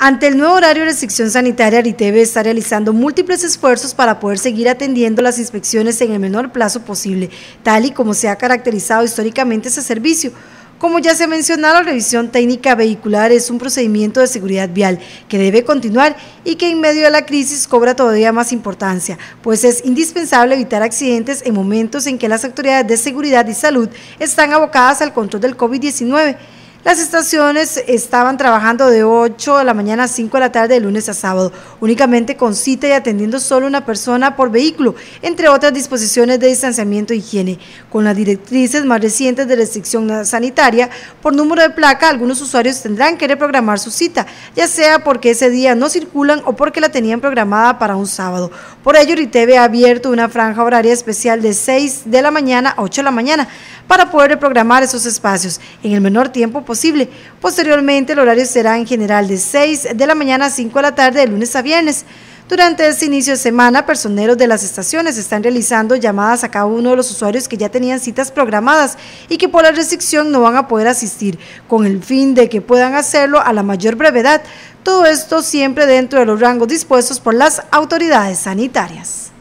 Ante el nuevo horario de restricción sanitaria, Ariteve está realizando múltiples esfuerzos para poder seguir atendiendo las inspecciones en el menor plazo posible, tal y como se ha caracterizado históricamente ese servicio. Como ya se ha mencionado la revisión técnica vehicular es un procedimiento de seguridad vial que debe continuar y que en medio de la crisis cobra todavía más importancia, pues es indispensable evitar accidentes en momentos en que las autoridades de seguridad y salud están abocadas al control del COVID-19 las estaciones estaban trabajando de 8 de la mañana a 5 de la tarde de lunes a sábado, únicamente con cita y atendiendo solo una persona por vehículo, entre otras disposiciones de distanciamiento e higiene. Con las directrices más recientes de restricción sanitaria, por número de placa, algunos usuarios tendrán que reprogramar su cita, ya sea porque ese día no circulan o porque la tenían programada para un sábado. Por ello, Riteve ha abierto una franja horaria especial de 6 de la mañana a 8 de la mañana para poder reprogramar esos espacios en el menor tiempo posible. Posteriormente, el horario será en general de 6 de la mañana a 5 de la tarde, de lunes a viernes. Durante este inicio de semana, personeros de las estaciones están realizando llamadas a cada uno de los usuarios que ya tenían citas programadas y que por la restricción no van a poder asistir, con el fin de que puedan hacerlo a la mayor brevedad. Todo esto siempre dentro de los rangos dispuestos por las autoridades sanitarias.